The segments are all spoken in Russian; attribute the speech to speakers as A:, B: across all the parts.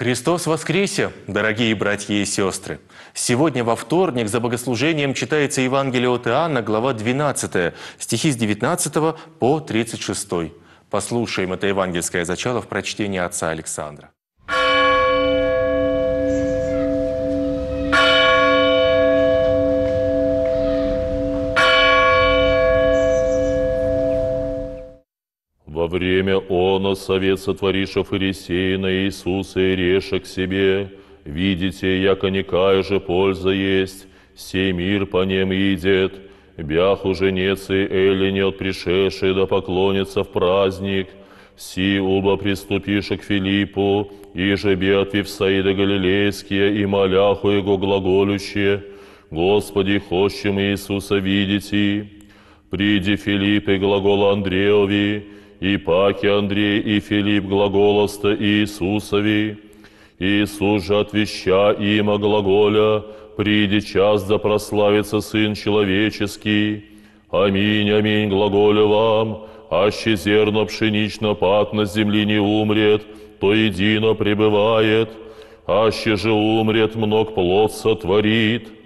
A: Христос воскресе, дорогие братья и сестры! Сегодня во вторник за богослужением читается Евангелие от Иоанна, глава 12, стихи с 19 по 36. Послушаем это евангельское зачало в прочтении отца Александра.
B: время оно совет сотвориша фарисея на Иисуса и реша к себе, видите, яко некая же польза есть, сей мир по нем идет, бях уже нец и Эли не от пришедшей да поклонится в праздник, си уба приступишь к Филиппу, и же бед Вифсаида Галилейские и моляху его глаголюще, Господи, хочем Иисуса видите, Приди Филипп и глагол Андреови, и паки Андрей и Филипп глаголоста Иисусови. Иисус же отвеща има глаголя, «Приди час да прославится Сын Человеческий». Аминь, аминь, глаголю вам, аще зерно пшенично пат на земли не умрет, то едино пребывает, аще же умрет, мног плод сотворит»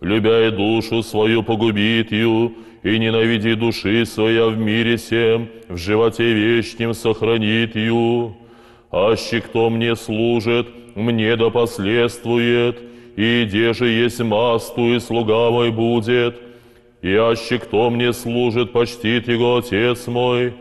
B: любя и душу свою погубит ее, и ненавиди души своя в мире всем, в животе вечнем сохранит ее. Аще кто мне служит, мне да последствует, и где же есть масту, и слуга мой будет. И аще кто мне служит, почтит его отец мой.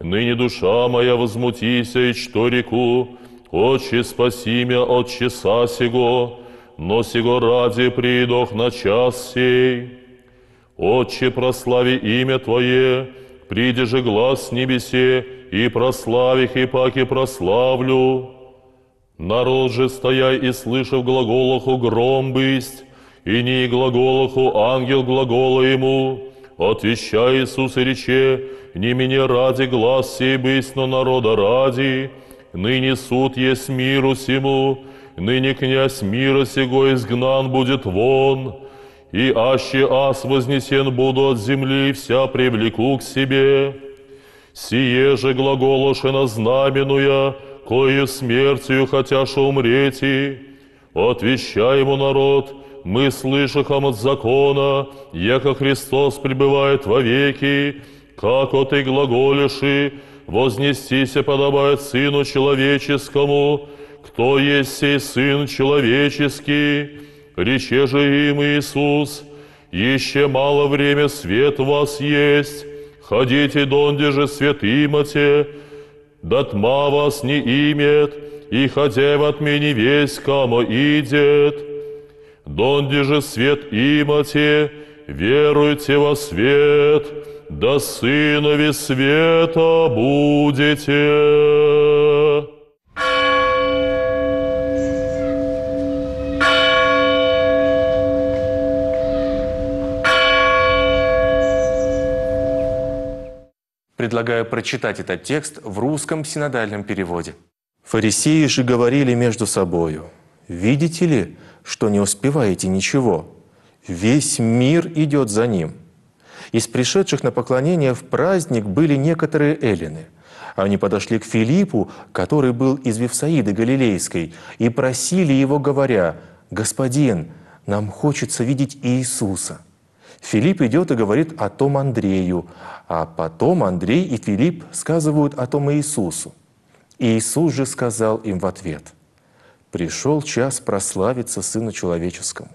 B: Ныне душа моя возмутися, и что реку, Отче, спаси меня от часа сего, но сего ради придох на час сей. Отче, прослави имя Твое, приди же глаз с небесе, и прослави и паки прославлю. Народ же, стояй и слышав глаголоху гром бысть, и не глаголоху ангел глагола ему, отвещай Иисус и рече, не меня ради глаз сей бысть, но народа ради, ныне суд есть миру сему, ныне князь мира сего изгнан будет вон, и аще ас вознесен буду от земли, вся привлеку к себе. Сие же глаголошено знаменуя, кое смертью хотяш умрети и отвещай ему народ, мы слышахом от закона, яко Христос пребывает вовеки, как от и глаголиши, вознестися подобает Сыну Человеческому, кто есть сей Сын Человеческий, рече же им Иисус, еще мало время свет у вас есть, ходите донде же свет имате, да тьма вас не имет, и хотя в от весь кому идет. Донде же свет имате, веруйте во свет, да сынови света будете.
A: Предлагаю прочитать этот текст в русском синодальном переводе. «Фарисеи же говорили между собою, видите ли, что не успеваете ничего? Весь мир идет за ним». Из пришедших на поклонение в праздник были некоторые эллины. Они подошли к Филиппу, который был из Вифсаиды Галилейской, и просили его, говоря, «Господин, нам хочется видеть Иисуса». Филипп идет и говорит о том Андрею, а потом Андрей и Филипп сказывают о том Иисусу. И Иисус же сказал им в ответ, «Пришел час прославиться Сыну Человеческому.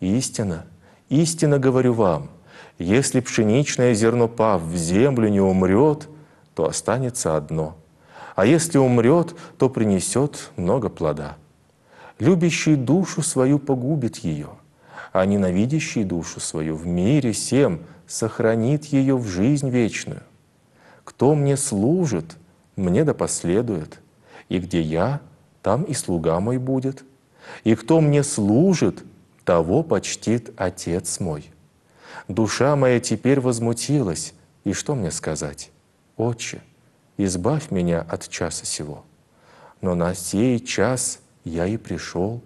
A: Истина, истина говорю вам, если пшеничное зерно, пав в землю, не умрет, то останется одно, а если умрет, то принесет много плода. Любящий душу свою погубит ее – а ненавидящий душу свою в мире всем сохранит ее в жизнь вечную. Кто мне служит, мне да последует, и где я, там и слуга мой будет. И кто мне служит, того почтит Отец мой. Душа моя теперь возмутилась, и что мне сказать? Отче, избавь меня от часа сего. Но на сей час я и пришел.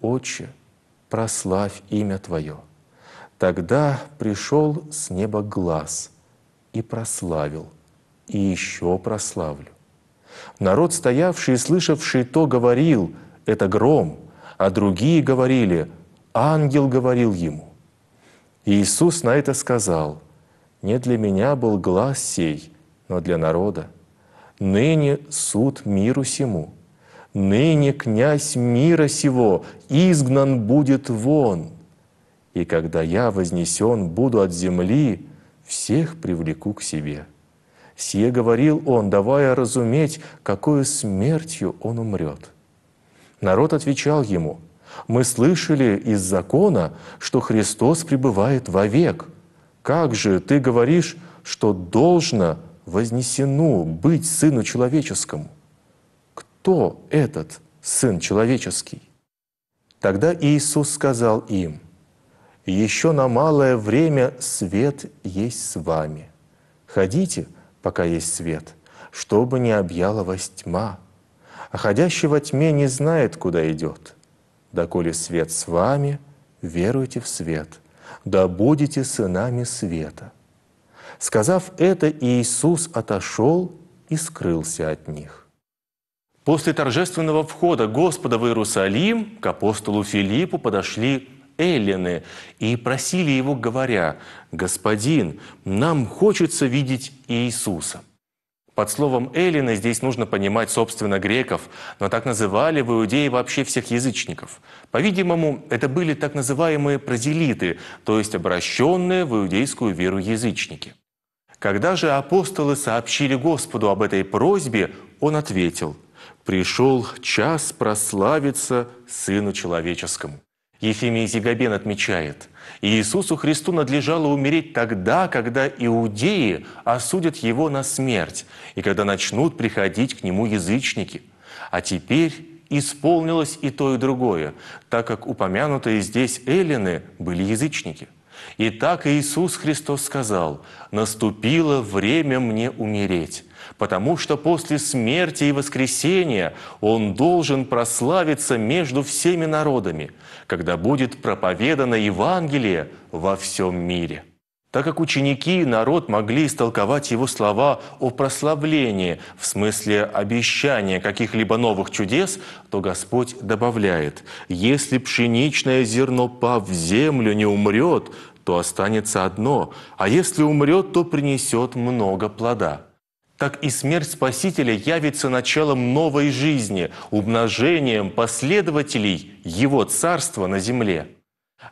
A: Отче, прославь имя Твое». Тогда пришел с неба глаз и прославил, и еще прославлю. Народ, стоявший и слышавший то, говорил, это гром, а другие говорили, ангел говорил ему. И Иисус на это сказал, не для меня был глаз сей, но для народа. Ныне суд миру сему – ныне князь мира сего изгнан будет вон, и когда я вознесен буду от земли, всех привлеку к себе». Сие говорил он, давая разуметь, какую смертью он умрет. Народ отвечал ему, «Мы слышали из закона, что Христос пребывает вовек. Как же ты говоришь, что должно вознесену быть Сыну Человеческому?» кто этот Сын Человеческий? Тогда Иисус сказал им, «Еще на малое время свет есть с вами. Ходите, пока есть свет, чтобы не объяла вас тьма. А ходящий во тьме не знает, куда идет. Доколе свет с вами, веруйте в свет, да будете сынами света». Сказав это, Иисус отошел и скрылся от них. После торжественного входа Господа в Иерусалим к апостолу Филиппу подошли эллины и просили его, говоря, «Господин, нам хочется видеть Иисуса». Под словом «эллины» здесь нужно понимать, собственно, греков, но так называли в Иудее вообще всех язычников. По-видимому, это были так называемые празелиты, то есть обращенные в иудейскую веру язычники. Когда же апостолы сообщили Господу об этой просьбе, он ответил – пришел час прославиться Сыну Человеческому. Ефимий Зигабен отмечает, Иисусу Христу надлежало умереть тогда, когда иудеи осудят его на смерть, и когда начнут приходить к нему язычники. А теперь исполнилось и то, и другое, так как упомянутые здесь эллины были язычники. Итак, Иисус Христос сказал, «Наступило время мне умереть, потому что после смерти и воскресения Он должен прославиться между всеми народами, когда будет проповедано Евангелие во всем мире». Так как ученики и народ могли истолковать его слова о прославлении в смысле обещания каких-либо новых чудес, то Господь добавляет «Если пшеничное зерно пав в землю не умрет, то останется одно, а если умрет, то принесет много плода. Так и смерть Спасителя явится началом новой жизни, умножением последователей Его Царства на земле.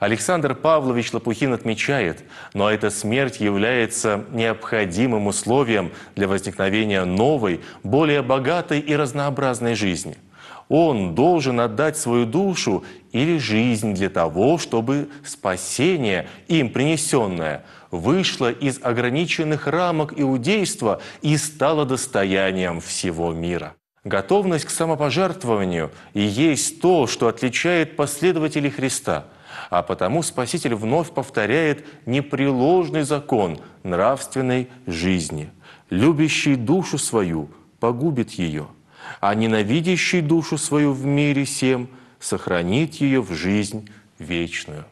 A: Александр Павлович Лопухин отмечает, но эта смерть является необходимым условием для возникновения новой, более богатой и разнообразной жизни – он должен отдать свою душу или жизнь для того, чтобы спасение, им принесенное, вышло из ограниченных рамок иудейства и стало достоянием всего мира. Готовность к самопожертвованию и есть то, что отличает последователей Христа. А потому Спаситель вновь повторяет непреложный закон нравственной жизни. Любящий душу свою погубит ее – а ненавидящий душу свою в мире всем сохранит ее в жизнь вечную.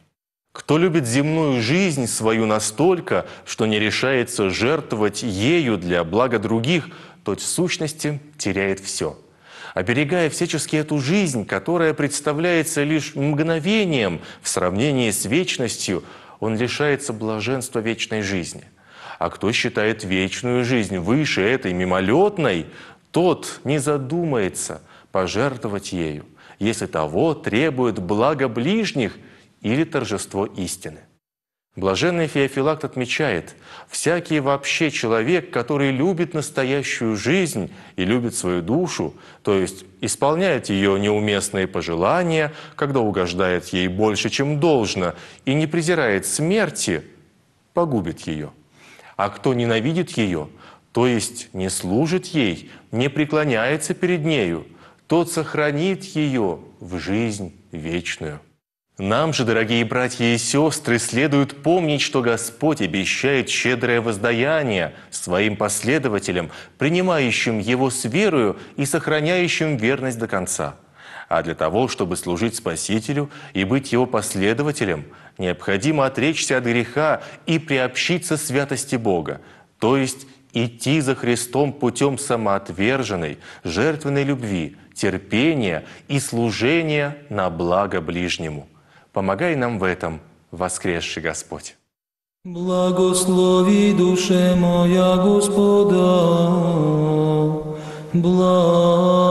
A: Кто любит земную жизнь свою настолько, что не решается жертвовать ею для блага других, тот в сущности теряет все – оберегая всячески эту жизнь, которая представляется лишь мгновением в сравнении с вечностью, он лишается блаженства вечной жизни. А кто считает вечную жизнь выше этой мимолетной, тот не задумается пожертвовать ею, если того требует благо ближних или торжество истины. Блаженный Феофилакт отмечает, всякий вообще человек, который любит настоящую жизнь и любит свою душу, то есть исполняет ее неуместные пожелания, когда угождает ей больше, чем должно, и не презирает смерти, погубит ее. А кто ненавидит ее – то есть не служит ей, не преклоняется перед нею, тот сохранит ее в жизнь вечную. Нам же, дорогие братья и сестры, следует помнить, что Господь обещает щедрое воздаяние своим последователям, принимающим его с верою и сохраняющим верность до конца. А для того, чтобы служить Спасителю и быть его последователем, необходимо отречься от греха и приобщиться святости Бога, то есть идти за Христом путем самоотверженной, жертвенной любви, терпения и служения на благо ближнему. Помогай нам в этом, воскресший Господь. Благослови душе моя Господа, благо.